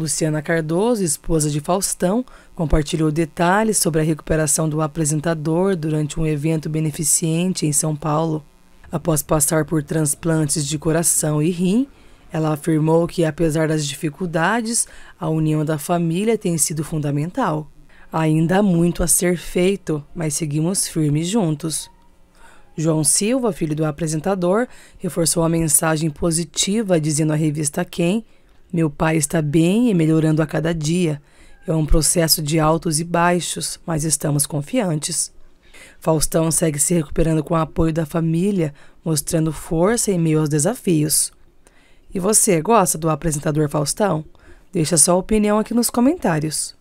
Luciana Cardoso, esposa de Faustão, compartilhou detalhes sobre a recuperação do apresentador durante um evento beneficente em São Paulo. Após passar por transplantes de coração e rim, ela afirmou que, apesar das dificuldades, a união da família tem sido fundamental. Ainda há muito a ser feito, mas seguimos firmes juntos. João Silva, filho do apresentador, reforçou a mensagem positiva dizendo à revista Quem meu pai está bem e melhorando a cada dia. É um processo de altos e baixos, mas estamos confiantes. Faustão segue se recuperando com o apoio da família, mostrando força em meio aos desafios. E você gosta do apresentador Faustão? Deixa sua opinião aqui nos comentários.